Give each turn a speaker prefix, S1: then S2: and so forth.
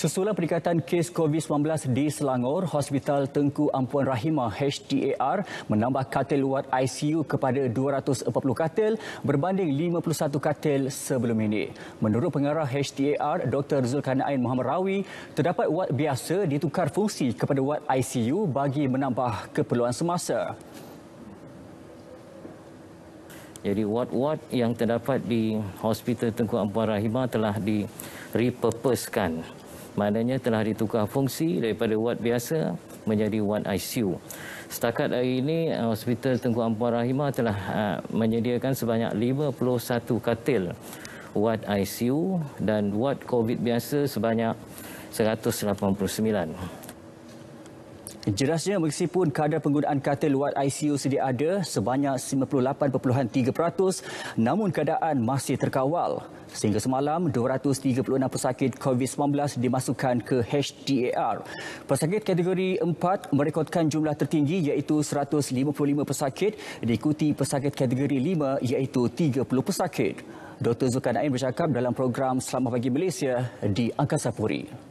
S1: Sesulang peningkatan kes COVID-19 di Selangor, Hospital Tengku Ampuan Rahimah HTAR menambah katil luar ICU kepada 240 katil berbanding 51 katil sebelum ini. Menurut pengarah HTAR, Dr. Zulkarnain Muhammad Rawi, terdapat wad biasa ditukar fungsi kepada wad ICU bagi menambah
S2: keperluan semasa. Jadi wad-wad yang terdapat di Hospital Tengku Ampuan Rahimah telah di repurposekan Maknanya telah ditukar fungsi daripada wad biasa menjadi wad ICU. Setakat hari ini, eh, Hospital Tengku Ampuan Rahimah telah eh, menyediakan sebanyak 51 katil wad ICU dan wad COVID biasa sebanyak 189.
S1: Jelasnya meskipun kadar penggunaan kata luar ICU sedia ada sebanyak 98.3% namun keadaan masih terkawal. Sehingga semalam 236 pesakit COVID-19 dimasukkan ke HDAR. Pesakit kategori 4 merekodkan jumlah tertinggi iaitu 155 pesakit diikuti pesakit kategori 5 iaitu 30 pesakit. Dr. Zulkarnain bercakap dalam program Selamat Pagi Malaysia
S2: di Angkasa
S1: Puri.